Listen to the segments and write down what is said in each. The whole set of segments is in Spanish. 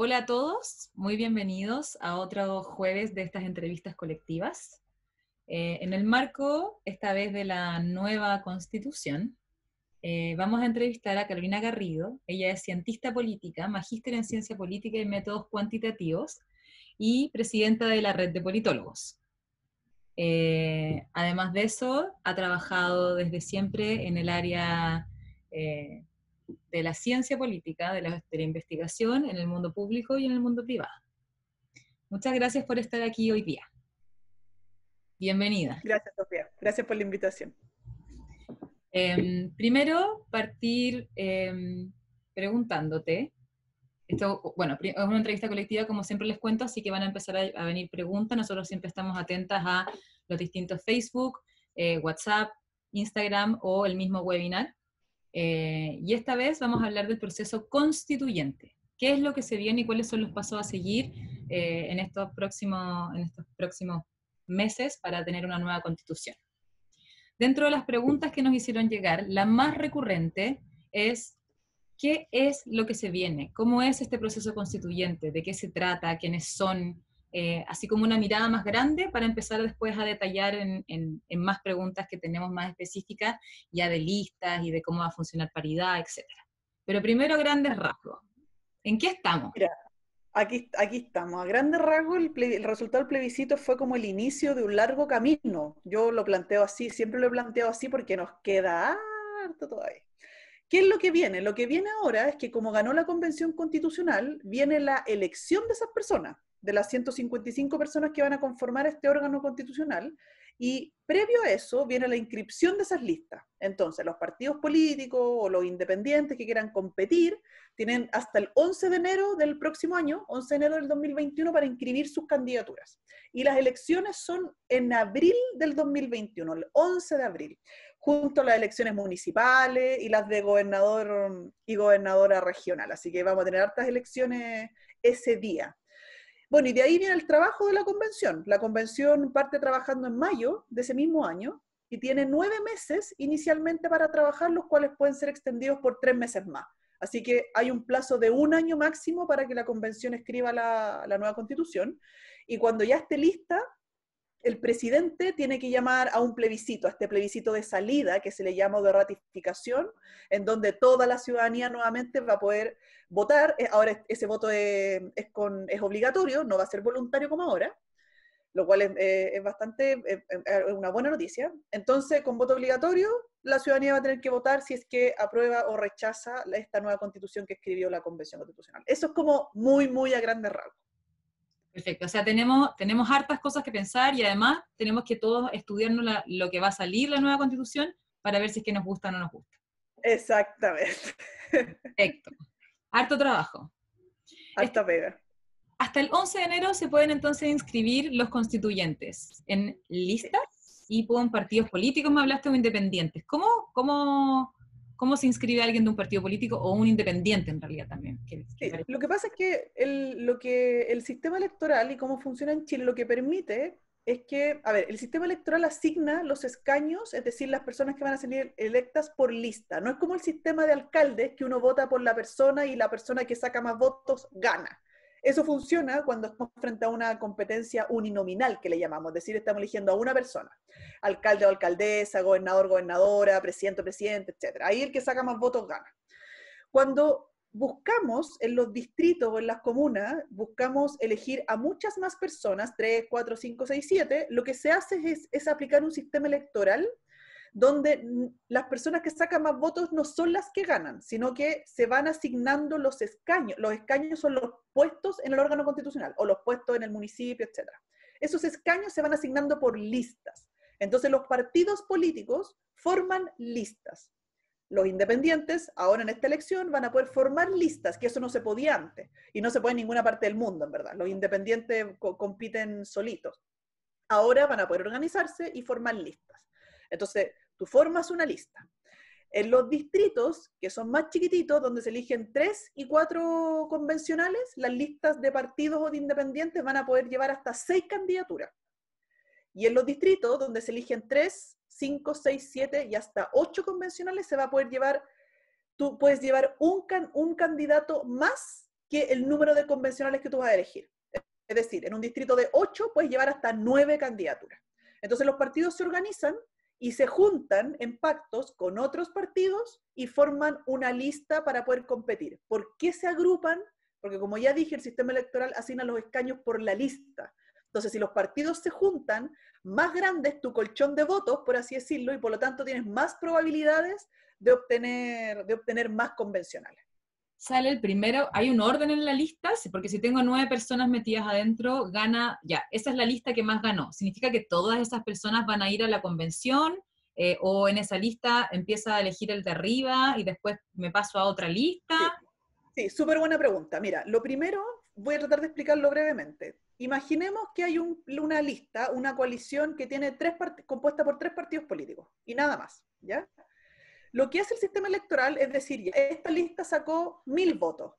Hola a todos, muy bienvenidos a otro jueves de estas entrevistas colectivas. Eh, en el marco, esta vez, de la nueva constitución, eh, vamos a entrevistar a Carolina Garrido. Ella es cientista política, magíster en ciencia política y métodos cuantitativos y presidenta de la red de politólogos. Eh, además de eso, ha trabajado desde siempre en el área de la ciencia política, de la, investigación en el mundo público y en el mundo privado. Muchas gracias por estar aquí hoy día. Bienvenida. Gracias, Sofía. Gracias por la invitación. Em, primero, partir em, preguntándote. Esto, bueno, es una entrevista colectiva, como siempre les cuento, así que van a empezar a, venir preguntas. Nosotros siempre estamos atentas a los distintos Facebook, eh, WhatsApp, Instagram o el mismo webinar. Eh, y esta vez vamos a hablar del proceso constituyente. ¿Qué es lo que se viene y cuáles son los pasos a seguir eh, en, estos próximos, en estos próximos meses para tener una nueva constitución? Dentro de las preguntas que nos hicieron llegar, la más recurrente es ¿qué es lo que se viene? ¿Cómo es este proceso constituyente? ¿De qué se trata? ¿Quiénes son? Eh, así como una mirada más grande para empezar después a detallar en, más preguntas que tenemos más específicas, ya de listas y de cómo va a funcionar paridad, etc. Pero primero, grandes rasgos. ¿En qué estamos? aquí, aquí estamos. A grandes rasgos, el, el resultado del plebiscito fue como el inicio de un largo camino. Yo lo planteo así, siempre lo he planteado así porque nos queda harto todavía. ¿Qué es lo que viene? Lo que viene ahora es que como ganó la convención constitucional, viene la elección de esas personas de las 155 personas que van a conformar este órgano constitucional. Y previo a eso viene la inscripción de esas listas. Entonces, los partidos políticos o los independientes que quieran competir tienen hasta el 11 de enero del próximo año, 11 de enero del 2021, para inscribir sus candidaturas. Y las elecciones son en abril del 2021, el 11 de abril, junto a las elecciones municipales y las de gobernador y gobernadora regional. Así que vamos a tener hartas elecciones ese día. Bueno, y de ahí viene el trabajo de la convención. La convención parte trabajando en mayo de ese mismo año y tiene nueve meses inicialmente para trabajar, los cuales pueden ser extendidos por tres meses más. Así que hay un plazo de un año máximo para que la convención escriba la, la nueva constitución. Y cuando ya esté lista, el presidente tiene que llamar a un plebiscito, a este plebiscito de salida que se le llama de ratificación, en donde toda la ciudadanía nuevamente va a poder votar. Eh, ahora ese voto es, obligatorio, no va a ser voluntario como ahora, lo cual es, eh, bastante, eh, una buena noticia. Entonces, con voto obligatorio, la ciudadanía va a tener que votar si es que aprueba o rechaza esta nueva constitución que escribió la Convención Constitucional. Eso es como muy, muy a grandes rasgos. Perfecto, o sea, tenemos, tenemos hartas cosas que pensar y además tenemos que todos estudiarnos lo que va a salir la nueva constitución para ver si es que nos gusta o no nos gusta. Exactamente. Perfecto. Harto trabajo. Hasta pega. Hasta el 11 de enero se pueden entonces inscribir los constituyentes en listas y en partidos políticos, me hablaste, o independientes. ¿Cómo, cómo, cómo se inscribe alguien de un partido político o un independiente en realidad también. lo que pasa es que el, que el sistema electoral y cómo funciona en Chile lo que permite es que, a ver, el sistema electoral asigna los escaños, es decir, las personas que van a salir electas por lista. No es como el sistema de alcaldes que uno vota por la persona y la persona que saca más votos gana. Eso funciona cuando estamos frente a una competencia uninominal, que le llamamos, es decir, estamos eligiendo a una persona, alcalde o alcaldesa, gobernador, gobernadora, presidente o presidente, etc. Ahí el que saca más votos gana. Cuando buscamos en los distritos o en las comunas, buscamos elegir a muchas más personas, 3, 4, 5, 6, 7, lo que se hace es, es aplicar un sistema electoral donde las personas que sacan más votos no son las que ganan, sino que se van asignando los escaños. Los escaños son los puestos en el órgano constitucional o los puestos en el municipio, etc. Esos escaños se van asignando por listas. Entonces los partidos políticos forman listas. Los independientes, ahora en esta elección, van a poder formar listas, que eso no se podía antes, y no se puede en ninguna parte del mundo, en verdad. Los independientes compiten solitos. Ahora van a poder organizarse y formar listas. Entonces, tú formas una lista. En los distritos, que son más chiquititos, donde se eligen tres y cuatro convencionales, las listas de partidos o de independientes van a poder llevar hasta seis candidaturas. Y en los distritos, donde se eligen tres, cinco, seis, siete y hasta ocho convencionales, se va a poder llevar, tú puedes llevar un, un candidato más que el número de convencionales que tú vas a elegir. Es decir, en un distrito de ocho puedes llevar hasta nueve candidaturas. Entonces los partidos se organizan y se juntan en pactos con otros partidos y forman una lista para poder competir. ¿Por qué se agrupan? Porque como ya dije, el sistema electoral asigna los escaños por la lista. Entonces, si los partidos se juntan, más grande es tu colchón de votos, por así decirlo, y por lo tanto tienes más probabilidades de obtener, de obtener más convencionales sale el primero, hay un orden en la lista, porque si tengo nueve personas metidas adentro, gana, ya, esa es la lista que más ganó. Significa que todas esas personas van a ir a la convención eh, o en esa lista empieza a elegir el de arriba y después me paso a otra lista. Sí, súper buena pregunta. Mira, lo primero, voy a tratar de explicarlo brevemente. Imaginemos que hay una lista, una coalición que tiene tres compuesta por tres partidos políticos y nada más, ¿ya? Lo que hace el sistema electoral es decir, esta lista sacó mil votos.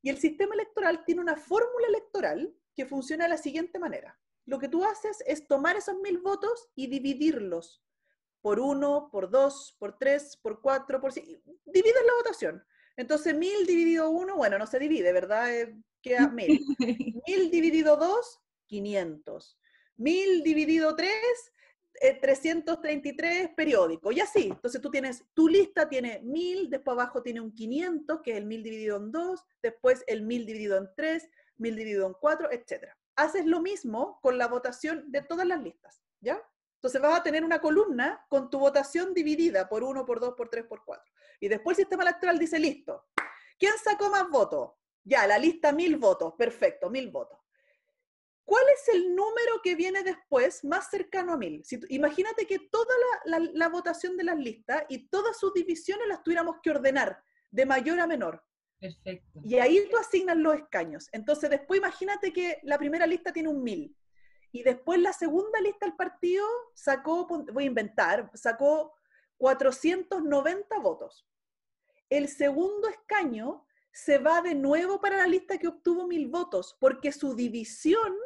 Y el sistema electoral tiene una fórmula electoral que funciona de la siguiente manera. Lo que tú haces es tomar esos mil votos y dividirlos por uno, por dos, por tres, por cuatro, por si Divides la votación. Entonces, mil dividido uno, bueno, no se divide, ¿verdad? Eh, queda mil. Mil dividido dos, 500. Mil dividido tres, 333 eh, periódicos, y así. Entonces tú tienes, tu lista tiene 1000, después abajo tiene un 500, que es el 1000 dividido en 2, después el 1000 dividido en 3, 1000 dividido en 4, etc. Haces lo mismo con la votación de todas las listas, ¿ya? Entonces vas a tener una columna con tu votación dividida por 1, por 2, por 3, por 4. Y después el sistema electoral dice, listo, ¿quién sacó más votos? Ya, la lista 1000 votos, perfecto, 1000 votos. ¿Cuál es el número que viene después más cercano a mil? imagínate que toda la, la votación de las listas y todas sus divisiones las tuviéramos que ordenar de mayor a menor. Perfecto. Y ahí tú asignas los escaños. Entonces, después imagínate que la primera lista tiene un mil. Y después la segunda lista del partido sacó, voy a inventar, sacó 490 votos. El segundo escaño se va de nuevo para la lista que obtuvo mil votos, porque su división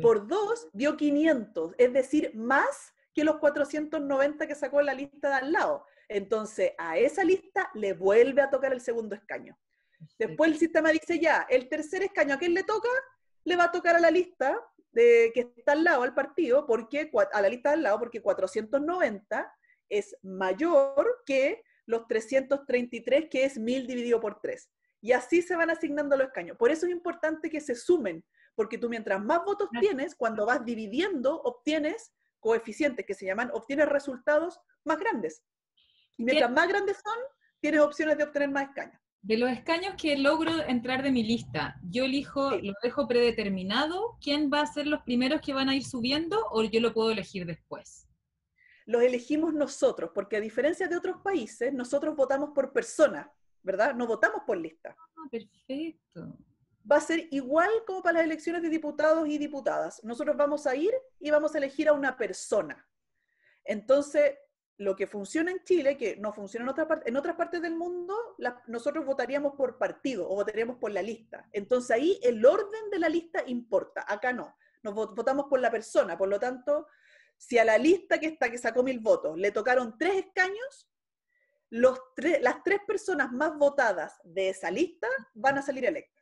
por dos, dio 500, es decir, más que los 490 que sacó la lista de al lado. Entonces, a esa lista le vuelve a tocar el segundo escaño. Después el sistema dice ya, el tercer escaño, ¿a quién le toca? Le va a tocar a la lista de, que está al lado al partido, porque, a la lista de al lado, porque 490 es mayor que los 333, que es 1000 dividido por 3. Y así se van asignando los escaños. Por eso es importante que se sumen porque tú mientras más votos tienes, cuando vas dividiendo, obtienes coeficientes que se llaman, obtienes resultados más grandes. Y mientras más grandes son, tienes opciones de obtener más escaños. De los escaños que logro entrar de mi lista, yo elijo, lo dejo predeterminado, quién va a ser los primeros que van a ir subiendo o yo lo puedo elegir después. Los elegimos nosotros, porque a diferencia de otros países, nosotros votamos por persona, ¿verdad? No votamos por lista. Ah, perfecto va a ser igual como para las elecciones de diputados y diputadas. Nosotros vamos a ir y vamos a elegir a una persona. Entonces, lo que funciona en Chile, que no funciona en, otra parte, otras partes del mundo, nosotros votaríamos por partido o votaríamos por la lista. Entonces ahí el orden de la lista importa, acá no. Nos votamos por la persona, por lo tanto, si a la lista que, está, que sacó mil votos le tocaron tres escaños, las tres personas más votadas de esa lista van a salir electas.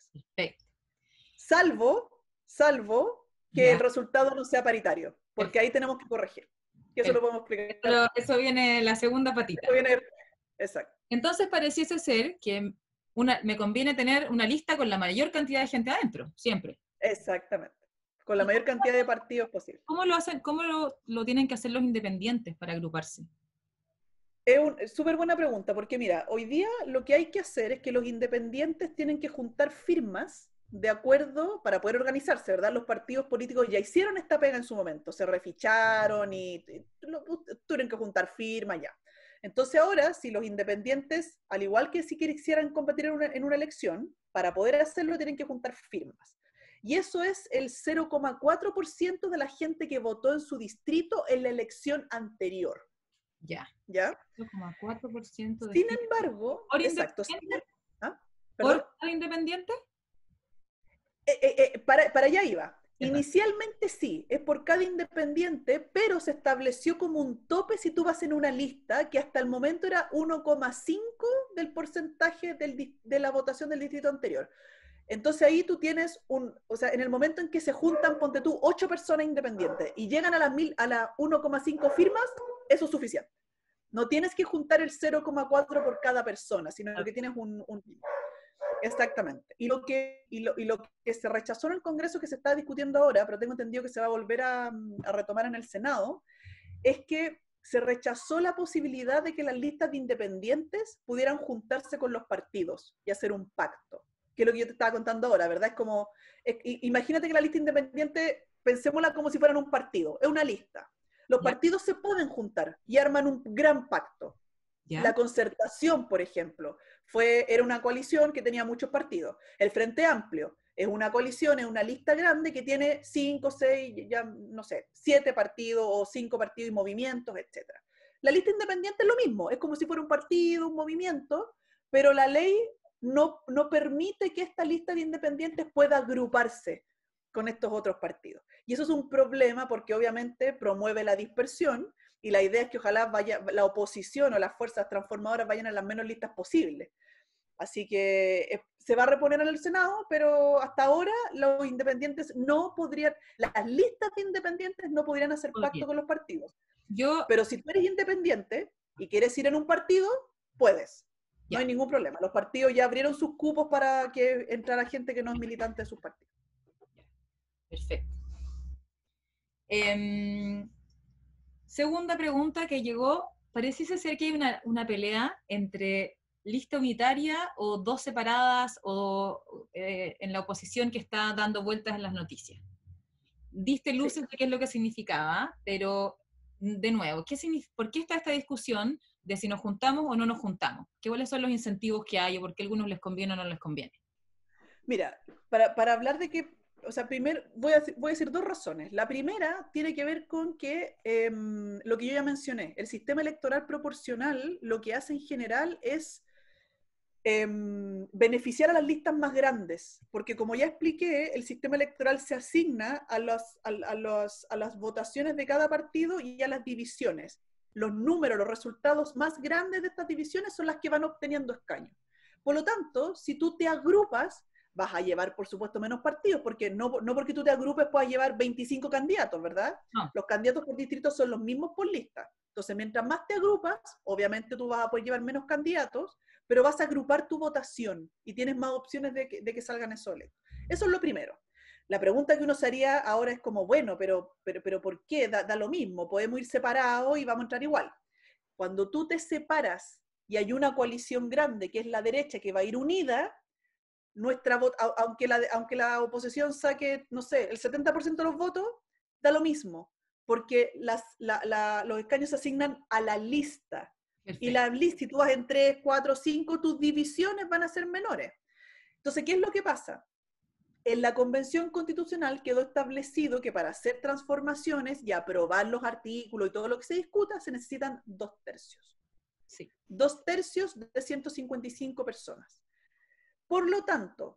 Salvo, salvo que el resultado no sea paritario, porque ahí tenemos que corregir. eso lo explicar. eso viene la segunda patita. exacto. Entonces pareciese ser que una, me conviene tener una lista con la mayor cantidad de gente adentro, siempre. Exactamente. Con la mayor cantidad de partidos posible. ¿Cómo lo hacen? ¿Cómo lo tienen que hacer los independientes para agruparse? Es súper buena pregunta, porque mira, hoy día lo que hay que hacer es que los independientes tienen que juntar firmas de acuerdo para poder organizarse, ¿verdad? Los partidos políticos ya hicieron esta pega en su momento, se reficharon y, tuvieron que juntar firmas ya. Entonces ahora, si los independientes, al igual que si quisieran competir en una elección, para poder hacerlo tienen que juntar firmas. Y eso es el 0,4% de la gente que votó en su distrito en la elección anterior. Ya. ¿Ya? Sin embargo, ¿Por exacto. Independiente? independiente? Eh, eh, eh, para, allá iba. Inicialmente sí, es por cada independiente, pero se estableció como un tope si tú vas en una lista que hasta el momento era 1,5 del porcentaje de la votación del distrito anterior. Entonces ahí tú tienes un, o sea, en el momento en que se juntan, ponte tú, ocho personas independientes y llegan a las, mil, a las 1,5 firmas, eso es suficiente. No tienes que juntar el 0,4 por cada persona, sino que tienes un, Exactamente. Y lo, que, lo, que se rechazó en el Congreso que se está discutiendo ahora, pero tengo entendido que se va a volver a, retomar en el Senado, es que se rechazó la posibilidad de que las listas de independientes pudieran juntarse con los partidos y hacer un pacto, que es lo que yo te estaba contando ahora, ¿verdad? Es como, imagínate que la lista independiente, pensémosla como si fueran un partido, es una lista. Los partidos se pueden juntar y arman un gran pacto. La concertación, por ejemplo, fue, era una coalición que tenía muchos partidos. El Frente Amplio es una coalición, es una lista grande que tiene cinco, seis, ya no sé, siete partidos o cinco partidos y movimientos, etc. La lista independiente es lo mismo, es como si fuera un partido, un movimiento, pero la ley no, no permite que esta lista de independientes pueda agruparse con estos otros partidos. Y eso es un problema porque obviamente promueve la dispersión y la idea es que ojalá vaya, la oposición o las fuerzas transformadoras vayan a las menos listas posibles. Así que eh, se va a reponer en el Senado, pero hasta ahora los independientes no podrían, las listas de independientes no podrían hacer pacto con los partidos. Yo, pero si tú eres independiente y quieres ir en un partido, puedes. No hay ningún problema. Los partidos ya abrieron sus cupos para que entrara gente que no es militante de sus partidos. Perfecto. Em, segunda pregunta que llegó, parece ser que hay una, pelea entre lista unitaria o dos separadas o eh, en la oposición que está dando vueltas en las noticias. Diste luces de qué es lo que significaba, pero de nuevo, ¿por qué está esta discusión de si nos juntamos o no nos juntamos? ¿Qué, ¿Cuáles son los incentivos que hay o por qué a algunos les conviene o no les conviene? Mira, para, para hablar de qué o sea, primero voy, a, decir dos razones. La primera tiene que ver con que em, lo que yo ya mencioné, el sistema electoral proporcional lo que hace en general es em, beneficiar a las listas más grandes, porque como ya expliqué, el sistema electoral se asigna a, los, a, a las votaciones de cada partido y a las divisiones. Los números, los resultados más grandes de estas divisiones son las que van obteniendo escaños. Por lo tanto, si tú te agrupas, vas a llevar, por supuesto, menos partidos, porque no, no porque tú te agrupes puedas llevar 25 candidatos, ¿verdad? Los candidatos por distrito son los mismos por lista. Entonces, mientras más te agrupas, obviamente tú vas a poder llevar menos candidatos, pero vas a agrupar tu votación y tienes más opciones de que, de que salgan en electos. Eso es lo primero. La pregunta que uno se haría ahora es como, bueno, pero, pero, pero ¿por qué? Da, da lo mismo, podemos ir separados y vamos a entrar igual. Cuando tú te separas y hay una coalición grande, que es la derecha, que va a ir unida, nuestra aunque la, aunque la oposición saque, no sé, el 70% de los votos, da lo mismo, porque los escaños se asignan a la lista. Y la lista, si tú vas en 3, 4, 5, tus divisiones van a ser menores. Entonces, ¿qué es lo que pasa? En la Convención Constitucional quedó establecido que para hacer transformaciones y aprobar los artículos y todo lo que se discuta, se necesitan dos tercios. Dos tercios de 155 personas. Por lo tanto,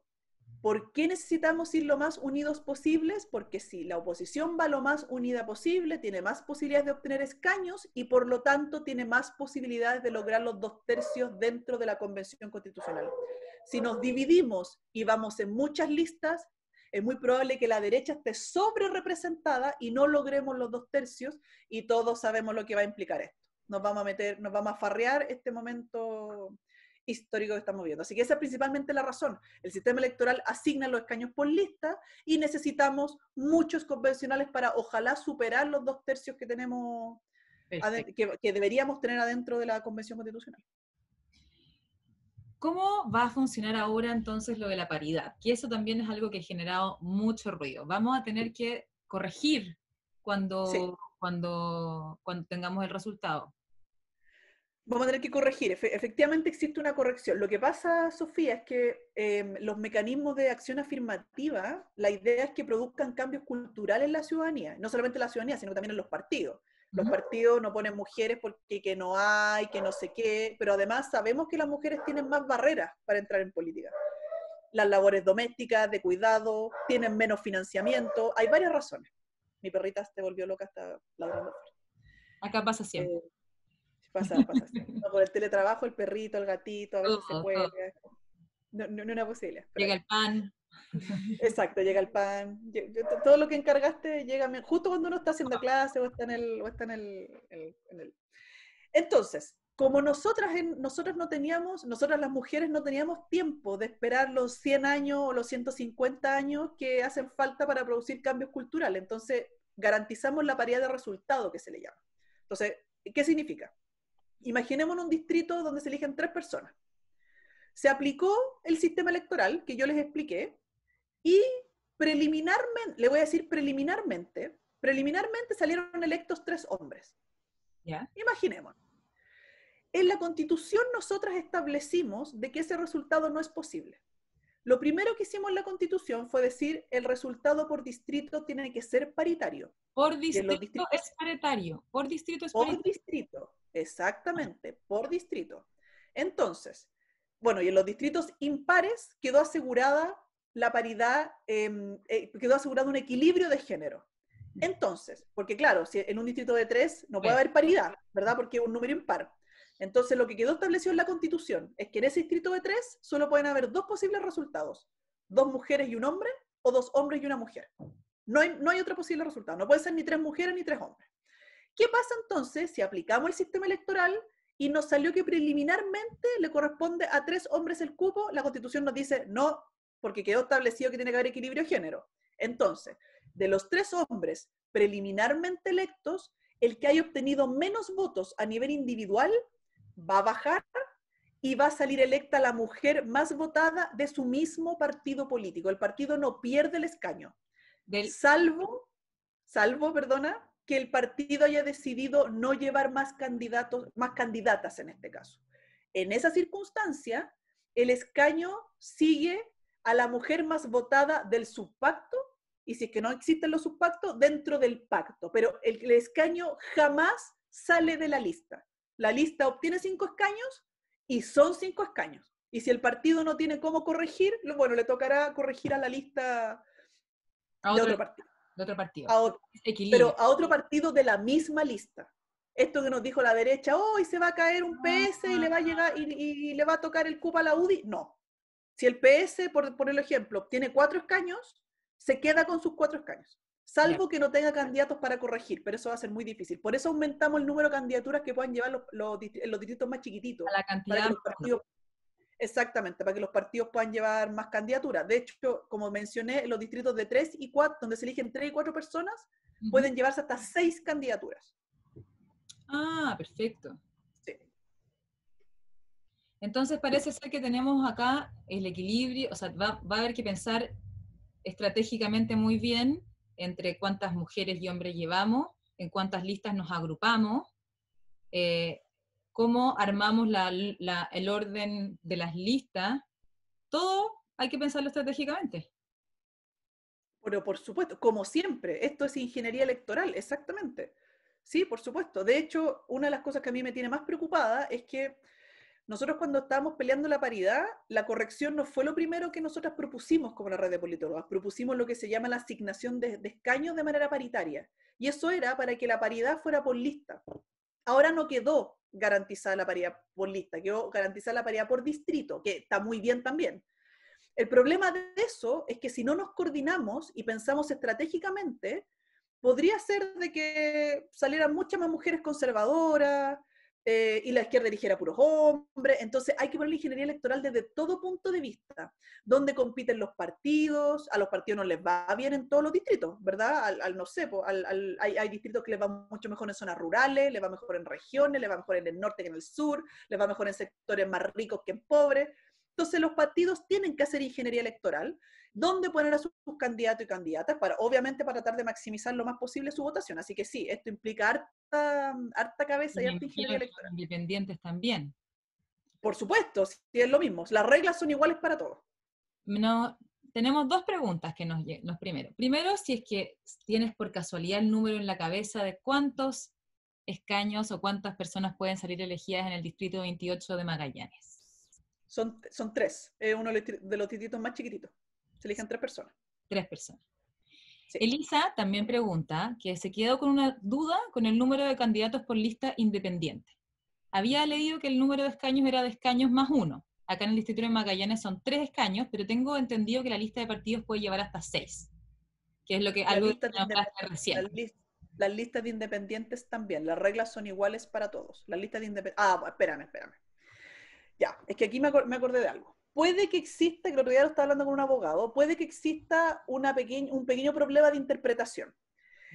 ¿Por qué necesitamos ir lo más unidos posibles? Porque si la oposición va lo más unida posible, tiene más posibilidades de obtener escaños y por lo tanto tiene más posibilidades de lograr los dos tercios dentro de la Convención Constitucional. Si nos dividimos y vamos en muchas listas, es muy probable que la derecha esté sobre representada y no logremos los dos tercios y todos sabemos lo que va a implicar esto. Nos vamos a meter, nos vamos a farrear este momento histórico que estamos viendo. Así que esa es principalmente la razón. El sistema electoral asigna los escaños por lista y necesitamos muchos convencionales para ojalá superar los dos tercios que tenemos, que, deberíamos tener adentro de la Convención Constitucional. ¿Cómo va a funcionar ahora entonces lo de la paridad? Que eso también es algo que ha generado mucho ruido. Vamos a tener que corregir cuando, cuando, cuando tengamos el resultado. Vamos a tener que corregir. efectivamente existe una corrección. Lo que pasa, Sofía, es que em, los mecanismos de acción afirmativa, la idea es que produzcan cambios culturales en la ciudadanía, no solamente en la ciudadanía, sino también en los partidos. Los partidos no ponen mujeres porque que no hay, que no sé qué, pero además sabemos que las mujeres tienen más barreras para entrar en política. Las labores domésticas, de cuidado, tienen menos financiamiento, hay varias razones. Mi perrita se volvió loca hasta Acá pasa siempre. Eh, Pasa, pasa. por el teletrabajo, el perrito, el gatito, a ver si se cuelga. No, no, una posibilidad. Llega el pan. Exacto, llega el pan. Todo lo que encargaste llega justo cuando uno está haciendo clase o está en el... O está en el, Entonces, como nosotras, en, nosotras no teníamos, nosotras las mujeres no teníamos tiempo de esperar los 100 años o los 150 años que hacen falta para producir cambios culturales. Entonces, garantizamos la paridad de resultados que se le llama. Entonces, ¿qué significa? Imaginémonos un distrito donde se eligen tres personas. Se aplicó el sistema electoral que yo les expliqué y preliminarmente, le voy a decir preliminarmente, preliminarmente salieron electos tres hombres. Ya. Imaginémonos. En la constitución nosotras establecimos de que ese resultado no es posible. Lo primero que hicimos en la constitución fue decir el resultado por distrito tiene que ser paritario. Por distrito es paritario. Por distrito es paritario. Por distrito. Exactamente, por distrito. Entonces, bueno, y en los distritos impares quedó asegurada la paridad, em, eh, quedó asegurado un equilibrio de género. Entonces, porque claro, si en un distrito de tres no puede haber paridad, ¿verdad? Porque es un número impar. Entonces, lo que quedó establecido en la Constitución es que en ese distrito de tres solo pueden haber dos posibles resultados, dos mujeres y un hombre, o dos hombres y una mujer. No hay, no hay otro posible resultado, no puede ser ni tres mujeres ni tres hombres. ¿Qué pasa entonces si aplicamos el sistema electoral y nos salió que preliminarmente le corresponde a tres hombres el cupo? La constitución nos dice no, porque quedó establecido que tiene que haber equilibrio de género. Entonces, de los tres hombres preliminarmente electos, el que haya obtenido menos votos a nivel individual va a bajar y va a salir electa la mujer más votada de su mismo partido político. El partido no pierde el escaño. Del... Salvo, salvo, perdona, que el partido haya decidido no llevar más candidatos, más candidatas en este caso. En esa circunstancia, el escaño sigue a la mujer más votada del subpacto, y si es que no existen los subpactos, dentro del pacto. Pero el, escaño jamás sale de la lista. La lista obtiene cinco escaños y son cinco escaños. Y si el partido no tiene cómo corregir, bueno, le tocará corregir a la lista de otro partido. De otro partido. pero a otro partido de la misma lista. Esto que nos dijo la derecha, hoy oh, se va a caer un ah, PS y le va a ah, llegar ah". y, le va a tocar el cupo a la UDI. No. Si el PS, por, por el ejemplo, tiene cuatro escaños, se queda con sus cuatro escaños. Salvo que no tenga candidatos para corregir, pero eso va a ser muy difícil. Por eso aumentamos el número de candidaturas que puedan llevar los, distritos más chiquititos. A la cantidad. Para que Exactamente, para que los partidos puedan llevar más candidaturas. De hecho, como mencioné, los distritos de 3 y 4, donde se eligen 3 y 4 personas, pueden llevarse hasta 6 candidaturas. Ah, perfecto. Entonces parece ser que tenemos acá el equilibrio, o sea, va, a haber que pensar estratégicamente muy bien entre cuántas mujeres y hombres llevamos, en cuántas listas nos agrupamos, eh, cómo armamos el orden de las listas, todo hay que pensarlo estratégicamente. Pero por supuesto, como siempre, esto es ingeniería electoral, exactamente. Sí, por supuesto. De hecho, una de las cosas que a mí me tiene más preocupada es que nosotros cuando estábamos peleando la paridad, la corrección no fue lo primero que nosotros propusimos como la red de politólogas. Propusimos lo que se llama la asignación de, de escaños de manera paritaria. Y eso era para que la paridad fuera por lista ahora no quedó garantizada la paridad por lista, quedó garantizada la paridad por distrito, que está muy bien también. El problema de eso es que si no nos coordinamos y pensamos estratégicamente, podría ser de que salieran muchas más mujeres conservadoras, eh, y la izquierda eligiera puros hombres. Entonces hay que poner la ingeniería electoral desde todo punto de vista, Dónde compiten los partidos, a los partidos no les va bien en todos los distritos, ¿verdad? Al, no sé, al, hay, hay, distritos que les va mucho mejor en zonas rurales, les va mejor en regiones, les va mejor en el norte que en el sur, les va mejor en sectores más ricos que en pobres. Entonces los partidos tienen que hacer ingeniería electoral, dónde poner a sus candidatos y candidatas, para, obviamente para tratar de maximizar lo más posible su votación. Así que sí, esto implica harta, harta cabeza y, harta ingeniería electoral. Independientes también. Por supuesto, sí, es lo mismo. Las reglas son iguales para todos. tenemos dos preguntas que nos llegan. Primero, primero, si es que tienes por casualidad el número en la cabeza de cuántos escaños o cuántas personas pueden salir elegidas en el distrito 28 de Magallanes. Son, tres. uno de los tititos más chiquititos. Se eligen tres personas. Tres personas. Elisa también pregunta que se quedó con una duda con el número de candidatos por lista independiente. Había leído que el número de escaños era de escaños más uno. Acá en el Distrito de Magallanes son tres escaños, pero tengo entendido que la lista de partidos puede llevar hasta seis, que es lo que la las listas de independientes también, las reglas son iguales para todos. Las listas de independientes... Ah, espérame, espérame. Ya, es que aquí me, acordé de algo. Puede que exista, que ya lo estaba hablando con un abogado, puede que exista una un pequeño problema de interpretación.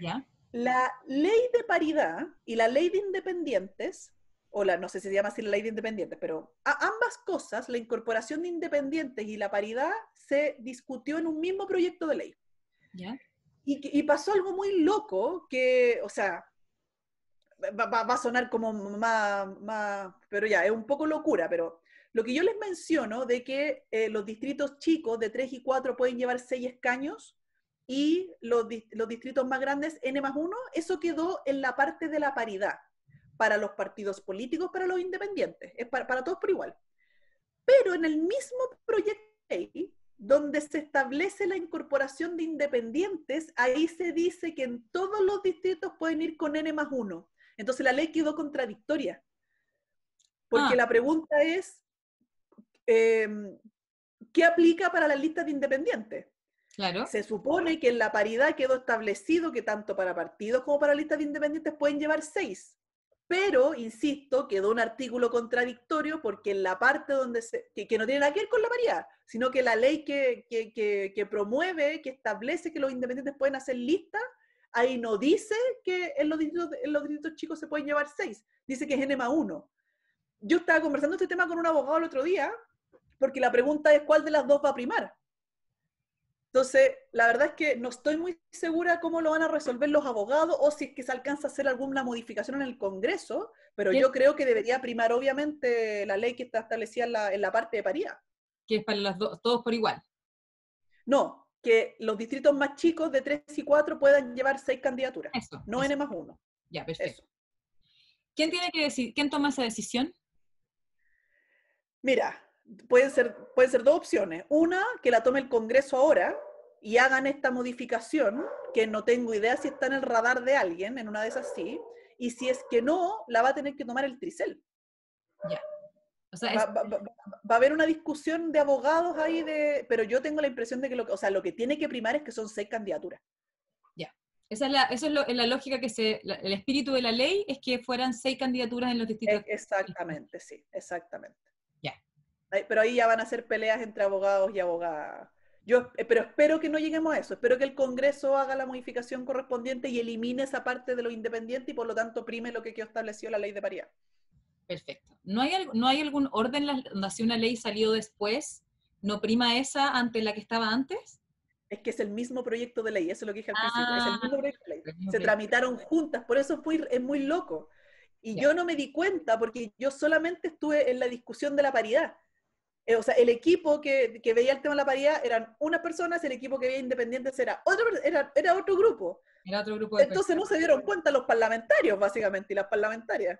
¿Ya? La ley de paridad y la ley de independientes, o la, no sé si se llama así la ley de independientes, pero ambas cosas, la incorporación de independientes y la paridad se discutió en un mismo proyecto de ley. Y, y pasó algo muy loco que, o sea, va, a sonar como más, más, pero ya, es un poco locura, pero lo que yo les menciono de que eh, los distritos chicos de 3 y 4 pueden llevar 6 escaños y los, los distritos más grandes, N más 1, eso quedó en la parte de la paridad para los partidos políticos, para los independientes, es para, para todos por igual. Pero en el mismo proyecto donde se establece la incorporación de independientes, ahí se dice que en todos los distritos pueden ir con N más 1. Entonces la ley quedó contradictoria, porque ah. la pregunta es, em, ¿qué aplica para las listas de independientes? Se supone que en la paridad quedó establecido que tanto para partidos como para listas de independientes pueden llevar seis. Pero, insisto, quedó un artículo contradictorio porque en la parte donde se, que, no tiene nada que ver con la paridad, sino que la ley que, que, que, promueve, que establece que los independientes pueden hacer listas, ahí no dice que en los distritos, chicos se pueden llevar seis, dice que es N más uno. Yo estaba conversando este tema con un abogado el otro día, porque la pregunta es cuál de las dos va a primar. Entonces, la verdad es que no estoy muy segura cómo lo van a resolver los abogados o si es que se alcanza a hacer alguna modificación en el Congreso, pero yo creo que debería primar obviamente la ley que está establecida en la, parte de paría. Que es para las dos, todos por igual. No, que los distritos más chicos de 3 y 4 puedan llevar 6 candidaturas, no N más 1. Ya, perfecto. Eso. ¿Quién tiene que decir, quién toma esa decisión? Mira, pueden ser, pueden ser dos opciones. Una, que la tome el Congreso ahora y hagan esta modificación, que no tengo idea si está en el radar de alguien, en una de esas sí, y si es que no, la va a tener que tomar el tricel. Ya va, a haber una discusión de abogados ahí, de, pero yo tengo la impresión de que lo, sea, lo que tiene que primar es que son seis candidaturas. Ya. Esa es la, es la lógica que se, el espíritu de la ley es que fueran seis candidaturas en los distintos. E, exactamente, sí, exactamente. Ya. Pero ahí ya van a ser peleas entre abogados y abogadas. Yo, eh, pero espero que no lleguemos a eso. Espero que el Congreso haga la modificación correspondiente y elimine esa parte de lo independiente y por lo tanto prime lo que estableció establecido la ley de paridad. Perfecto. ¿No hay, ¿no hay algún orden donde si una ley salió después, no prima esa ante la que estaba antes? Es que es el mismo proyecto de ley, eso es lo que dije al principio, es el ah, mismo proyecto de ley. Se tramitaron juntas, por eso es muy, loco. Y yo no me di cuenta porque yo solamente estuve en la discusión de la paridad. Eh, o sea, el equipo que, veía el tema de la paridad eran unas personas, el equipo que veía independientes era otro, era, era otro grupo. Era otro grupo. Entonces no se dieron cuenta los parlamentarios, básicamente, y las parlamentarias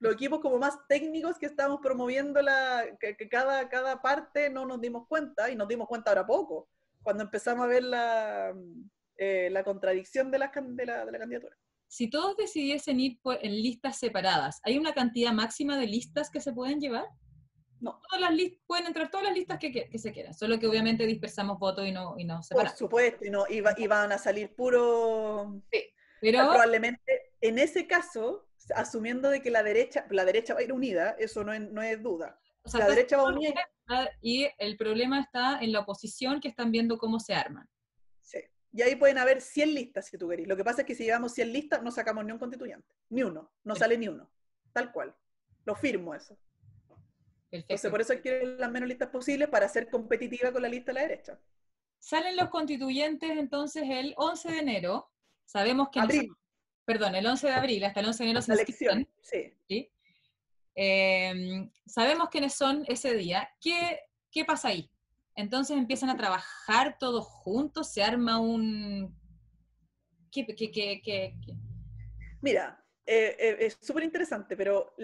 los equipos como más técnicos que estábamos promoviendo la, que, cada, cada parte no nos dimos cuenta y nos dimos cuenta ahora poco, cuando empezamos a ver la, eh, la contradicción de la, de, la, candidatura. Si todos decidiesen ir en listas separadas, ¿hay una cantidad máxima de listas que se pueden llevar? No. Todas las listas, pueden entrar todas las listas que, se quieran, solo que obviamente dispersamos votos y no, y no separamos. Por supuesto, y, no, y van a salir puro... Sí, pero... Probablemente en ese caso asumiendo de que la derecha, la derecha va a ir unida, eso no es, duda. la derecha va a unir. Y el problema está en la oposición que están viendo cómo se arman. Sí. Y ahí pueden haber 100 listas, si tú querés. Lo que pasa es que si llevamos 100 listas, no sacamos ni un constituyente. Ni uno. No sale ni uno. Tal cual. Lo firmo eso. Perfecto. Entonces, por eso quiero las menos listas posibles para ser competitiva con la lista de la derecha. Salen los constituyentes entonces el 11 de enero. Sabemos que perdón, el 11 de abril hasta el 11 de enero se Sí. ¿sí? Em, sabemos quiénes son ese día. ¿Qué, pasa ahí? Entonces empiezan a trabajar todos juntos, se arma un... Mira, eh, eh, es súper interesante, pero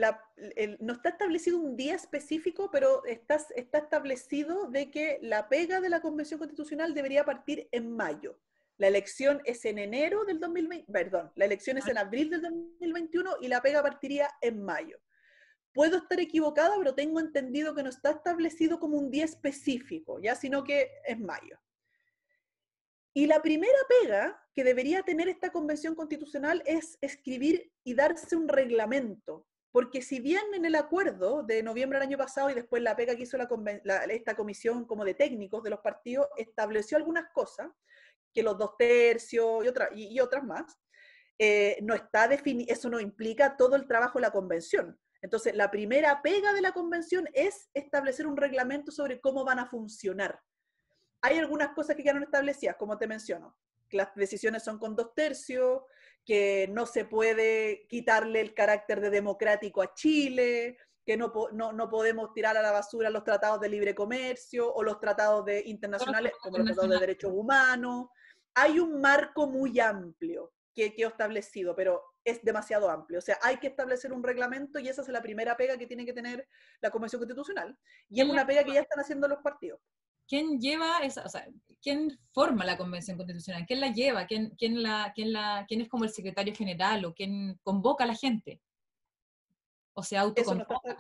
no está establecido un día específico, pero está, está establecido de que la pega de la Convención Constitucional debería partir en mayo. La elección es en enero del perdón, la elección es en abril del 2021 y la pega partiría en mayo. Puedo estar equivocada, pero tengo entendido que no está establecido como un día específico, ya sino que es mayo. Y la primera pega que debería tener esta convención constitucional es escribir y darse un reglamento, porque si bien en el acuerdo de noviembre del año pasado y después la pega que hizo esta comisión como de técnicos de los partidos estableció algunas cosas, que los dos tercios y, otra, y, otras más, eh, no está defini eso no implica todo el trabajo de la convención. Entonces, la primera pega de la convención es establecer un reglamento sobre cómo van a funcionar. Hay algunas cosas que no establecidas, como te menciono, que las decisiones son con dos tercios, que no se puede quitarle el carácter de democrático a Chile, que no, no, no, podemos tirar a la basura los tratados de libre comercio o los tratados de internacionales como los tratados de derechos humanos, hay un marco muy amplio que he establecido, pero es demasiado amplio. O sea, hay que establecer un reglamento y esa es la primera pega que tiene que tener la Convención Constitucional. Y es una pega que ya están haciendo los partidos. ¿Quién lleva esa, o sea, quién forma la Convención Constitucional? ¿Quién la lleva? ¿Quién, quién, la, la, quién es como el secretario general o quién convoca a la gente? O sea, autoconvoca.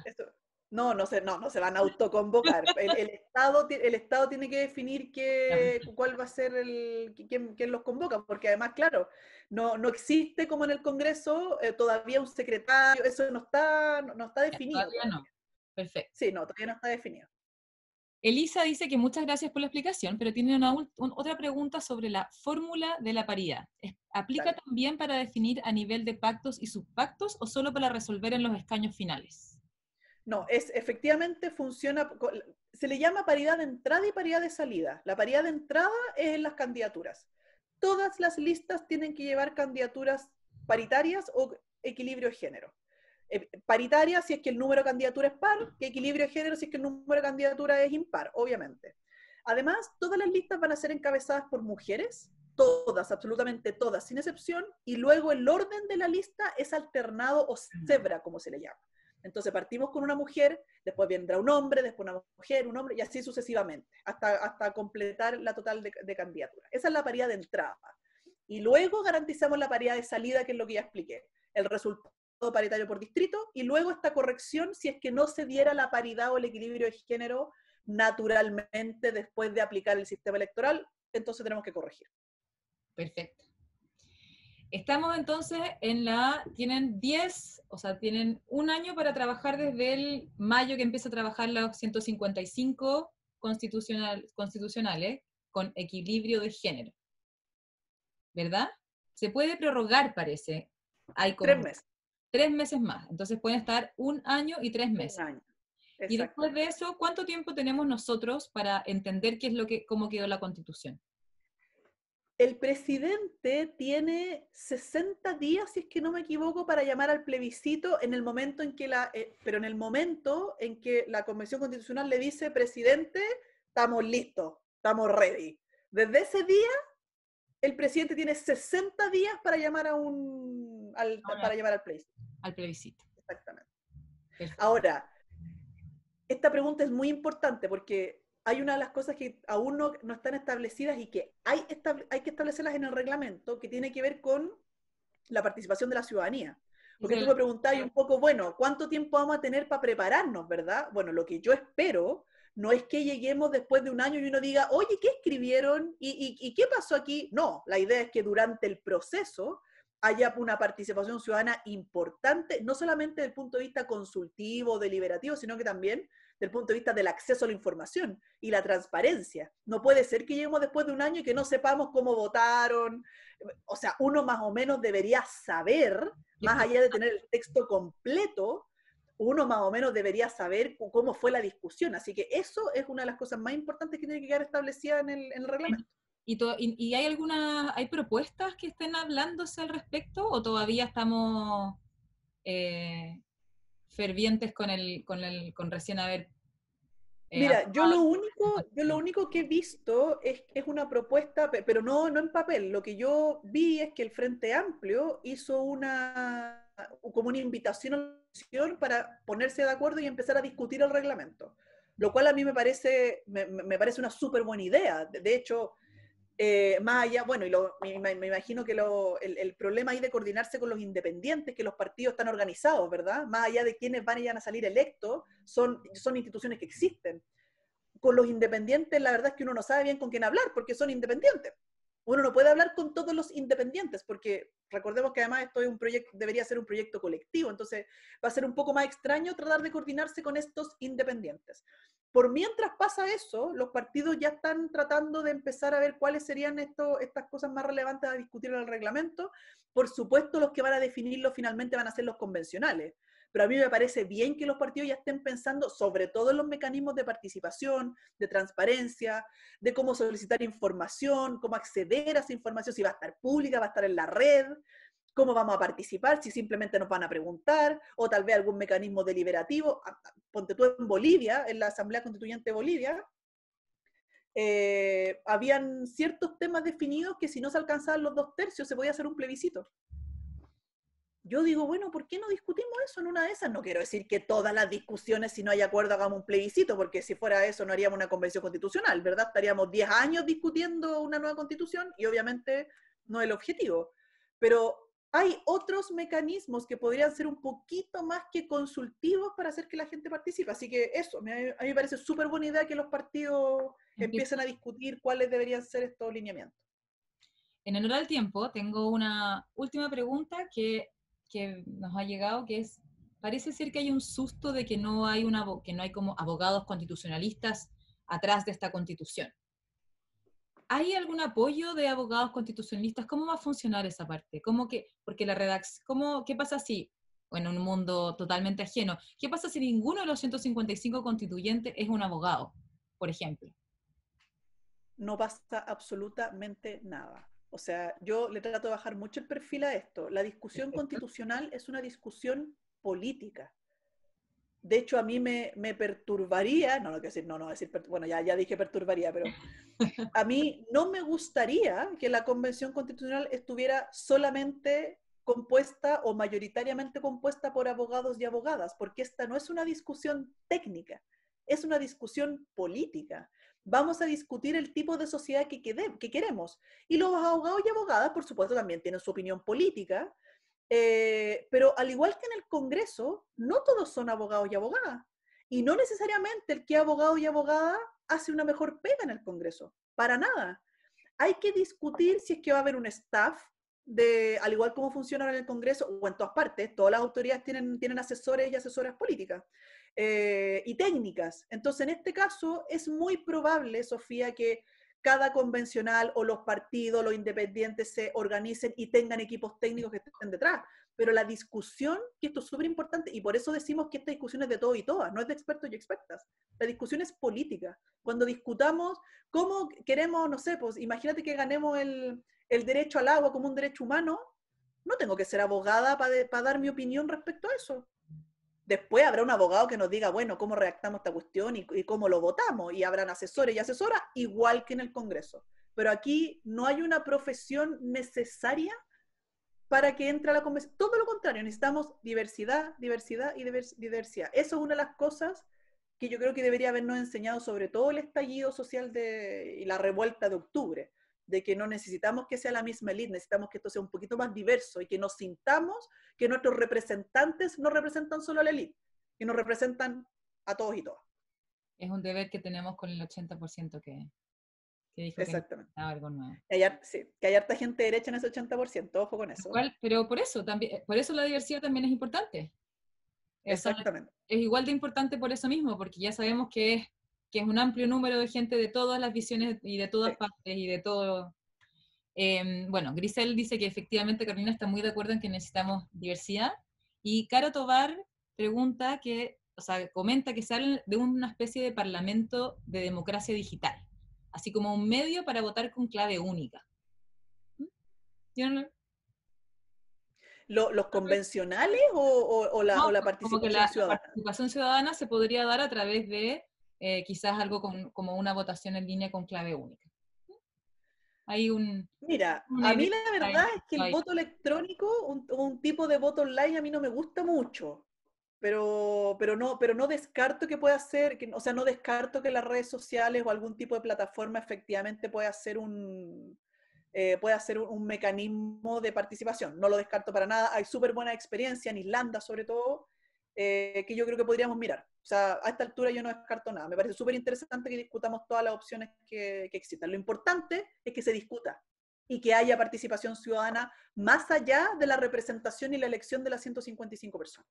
No, no se, no, no se van a autoconvocar. El, Estado, el Estado tiene que definir qué, cuál va a ser el, quién, los convoca, porque además, claro, no, existe como en el Congreso eh, todavía un secretario, eso no está, no, está definido. Perfecto. Sí, no, todavía no está definido. Elisa dice que muchas gracias por la explicación, pero tiene una, otra pregunta sobre la fórmula de la paridad. ¿Aplica también para definir a nivel de pactos y subpactos o solo para resolver en los escaños finales? No, es efectivamente funciona, se le llama paridad de entrada y paridad de salida. La paridad de entrada es en las candidaturas. Todas las listas tienen que llevar candidaturas paritarias o equilibrio de género. Eh, paritaria si es que el número de candidaturas es par, que equilibrio de género si es que el número de candidaturas es impar, obviamente. Además, todas las listas van a ser encabezadas por mujeres, todas, absolutamente todas, sin excepción, y luego el orden de la lista es alternado o cebra, como se le llama. Entonces partimos con una mujer, después vendrá un hombre, después una mujer, un hombre, y así sucesivamente, hasta, hasta completar la total de, de Esa es la paridad de entrada. Y luego garantizamos la paridad de salida, que es lo que ya expliqué. El resultado paritario por distrito, y luego esta corrección si es que no se diera la paridad o el equilibrio de género naturalmente después de aplicar el sistema electoral, entonces tenemos que corregir. Perfecto. Estamos entonces en la, tienen 10, o sea, tienen un año para trabajar desde el mayo que empieza a trabajar los 155 constitucional, constitucionales con equilibrio de género. ¿Verdad? Se puede prorrogar, parece. Hay tres meses. Tres meses más. Entonces pueden estar un año y tres meses. Y después de eso, ¿cuánto tiempo tenemos nosotros para entender qué es lo que, cómo quedó la constitución? el presidente tiene 60 días, si es que no me equivoco, para llamar al plebiscito en el momento en que la, eh, pero en el momento en que la Convención Constitucional le dice, presidente, estamos listos, estamos ready. Desde ese día, el presidente tiene 60 días para llamar a un, al, para llamar al plebiscito. Al plebiscito. Exactamente. Ahora, esta pregunta es muy importante porque hay una de las cosas que aún no, no están establecidas y que hay, hay que establecerlas en el reglamento, que tiene que ver con la participación de la ciudadanía. Porque tú me preguntabas un poco, bueno, ¿cuánto tiempo vamos a tener para prepararnos, verdad? Bueno, lo que yo espero no es que lleguemos después de un año y uno diga, oye, ¿qué escribieron? ¿Y, y qué pasó aquí? No, la idea es que durante el proceso haya una participación ciudadana importante, no solamente desde el punto de vista consultivo, deliberativo, sino que también del punto de vista del acceso a la información y la transparencia. No puede ser que lleguemos después de un año y que no sepamos cómo votaron. O sea, uno más o menos debería saber, más allá de tener el texto completo, uno más o menos debería saber cómo fue la discusión. Así que eso es una de las cosas más importantes que tiene que quedar establecida en el, reglamento. ¿Y, hay alguna, hay propuestas que estén hablándose al respecto o todavía estamos eh, fervientes con, el, con, el, con recién haber... Eh, Mira, yo lo, único, yo lo único que he visto es, es una propuesta, pero no, no en papel. Lo que yo vi es que el Frente Amplio hizo una, como una invitación a la para ponerse de acuerdo y empezar a discutir el reglamento. Lo cual a mí me parece, me, me parece una súper buena idea. De hecho, eh, más allá, bueno, y me, imagino que el, problema ahí de coordinarse con los independientes, que los partidos están organizados, ¿verdad? Más allá de quiénes van y van a salir electos, son, son instituciones que existen. Con los independientes, la verdad es que uno no sabe bien con quién hablar, porque son independientes uno no puede hablar con todos los independientes, porque recordemos que además esto proyecto, debería ser un proyecto colectivo, entonces va a ser un poco más extraño tratar de coordinarse con estos independientes. Por mientras pasa eso, los partidos ya están tratando de empezar a ver cuáles serían estas cosas más relevantes a discutir en el reglamento. Por supuesto, los que van a definirlo finalmente van a ser los convencionales pero a mí me parece bien que los partidos ya estén pensando sobre todo en los mecanismos de participación, de transparencia, de cómo solicitar información, cómo acceder a esa información, si va a estar pública, va a estar en la red, cómo vamos a participar, si simplemente nos van a preguntar, o tal vez algún mecanismo deliberativo. Ponte tú en Bolivia, en la Asamblea Constituyente de Bolivia, eh, habían ciertos temas definidos que si no se alcanzaban los dos tercios se podía hacer un plebiscito yo digo, bueno, ¿por qué no discutimos eso en una de esas? No quiero decir que todas las discusiones, si no hay acuerdo, hagamos un plebiscito, porque si fuera eso no haríamos una convención constitucional, ¿verdad? Estaríamos 10 años discutiendo una nueva constitución y obviamente no es el objetivo. Pero hay otros mecanismos que podrían ser un poquito más que consultivos para hacer que la gente participe. Así que eso, a mí me parece súper buena idea que los partidos empiecen a discutir cuáles deberían ser estos lineamientos. En honor al tiempo, tengo una última pregunta que que nos ha llegado, que es, parece ser que hay un susto de que no hay, una, que no hay como abogados constitucionalistas atrás de esta constitución. ¿Hay algún apoyo de abogados constitucionalistas? ¿Cómo va a funcionar esa parte? ¿Cómo que, porque la ¿cómo, ¿qué pasa si, en un mundo totalmente ajeno, qué pasa si ninguno de los 155 constituyentes es un abogado, por ejemplo? No pasa absolutamente nada. O sea, yo le trato de bajar mucho el perfil a esto. La discusión constitucional es una discusión política. De hecho, a mí me, me perturbaría, no, lo quiero decir, no, no, decir, bueno, ya, ya dije perturbaría, pero a mí no me gustaría que la Convención Constitucional estuviera solamente compuesta o mayoritariamente compuesta por abogados y abogadas, porque esta no es una discusión técnica, es una discusión política vamos a discutir el tipo de sociedad que, queremos. Y los abogados y abogadas, por supuesto, también tienen su opinión política, eh, pero al igual que en el Congreso, no todos son abogados y abogadas. Y no necesariamente el que es abogado y abogada hace una mejor pega en el Congreso, para nada. Hay que discutir si es que va a haber un staff, de, al igual como funciona en el Congreso o en todas partes, todas las autoridades tienen, tienen asesores y asesoras políticas. Eh, y técnicas. Entonces, en este caso, es muy probable, Sofía, que cada convencional o los partidos, los independientes se organicen y tengan equipos técnicos que estén detrás. Pero la discusión, que esto es súper importante, y por eso decimos que esta discusión es de todo y todas, no es de expertos y expertas. La discusión es política. Cuando discutamos cómo queremos, no sé, pues imagínate que ganemos el, derecho al agua como un derecho humano, no tengo que ser abogada para dar mi opinión respecto a eso. Después habrá un abogado que nos diga, bueno, cómo redactamos esta cuestión y, cómo lo votamos, y habrán asesores y asesoras, igual que en el Congreso. Pero aquí no hay una profesión necesaria para que entre a la convención. Todo lo contrario, necesitamos diversidad, diversidad y diversidad. Eso es una de las cosas que yo creo que debería habernos enseñado, sobre todo el estallido social de, y la revuelta de octubre de que no necesitamos que sea la misma élite necesitamos que esto sea un poquito más diverso y que nos sintamos que nuestros representantes no representan solo a la élite que nos representan a todos y todas. Es un deber que tenemos con el 80% que, que dijo Exactamente. que algo nuevo. Que hay, sí, que hay harta gente derecha en ese 80%, ojo con eso. pero por eso, también, eh, por eso la diversidad también es importante. Exactamente. es igual de importante por eso mismo, porque ya sabemos que es que es un amplio número de gente de todas las visiones y de todas partes y de todo. Em, bueno, Grisel dice que efectivamente Carolina está muy de acuerdo en que necesitamos diversidad. Y Caro Tobar pregunta que, o sea, comenta que salen de una especie de parlamento de democracia digital, así como un medio para votar con clave única. ¿Mm? ¿Los convencionales o, la, participación ciudadana? La participación ciudadana se podría dar a través de eh, quizás algo como una votación en línea con clave única. Hay un... Mira, a mí la verdad es que el voto electrónico, un, tipo de voto online a mí no me gusta mucho, pero, pero, no, pero no descarto que pueda ser, que, o sea, no descarto que las redes sociales o algún tipo de plataforma efectivamente pueda ser un, eh, puede ser un, mecanismo de participación. No lo descarto para nada. Hay súper buena experiencia en Islanda, sobre todo, eh, que yo creo que podríamos mirar. O sea, a esta altura yo no descarto nada. Me parece súper interesante que discutamos todas las opciones que, existan. Lo importante es que se discuta y que haya participación ciudadana más allá de la representación y la elección de las 155 personas.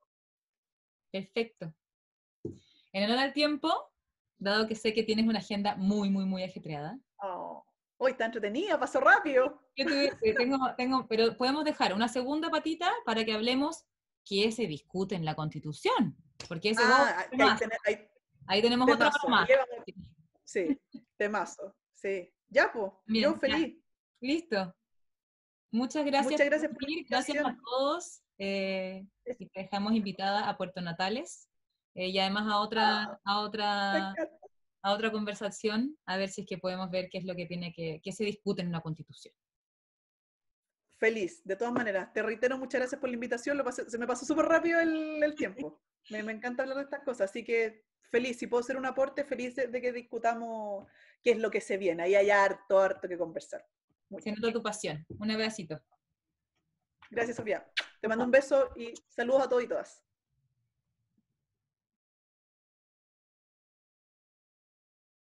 Perfecto. En honor al tiempo, dado que sé que tienes una agenda muy, muy, muy ajetreada. Oh, hoy está entretenida, pasó rápido. tengo, pero podemos dejar una segunda patita para que hablemos ¿Qué se discute en la Constitución. Porque ah, ahí, tenemos otro más. Sí, temazo. Sí. Ya, yo feliz. Listo. Muchas gracias. Muchas gracias por venir. Gracias a todos. Eh, y dejamos invitada a Puerto Natales eh, y además a otra, ah, a otra, a otra conversación, a ver si es que podemos ver qué es lo que tiene que, qué se discute en una constitución feliz. De todas maneras, te reitero, muchas gracias por la invitación. Lo se me pasó súper rápido el, tiempo. Me, encanta hablar de estas cosas, así que feliz. Si puedo ser un aporte, feliz de, que discutamos qué es lo que se viene. Ahí hay harto, harto que conversar. Se tu pasión. Un abracito. Gracias, Sofía. Te mando un beso y saludos a todos y todas.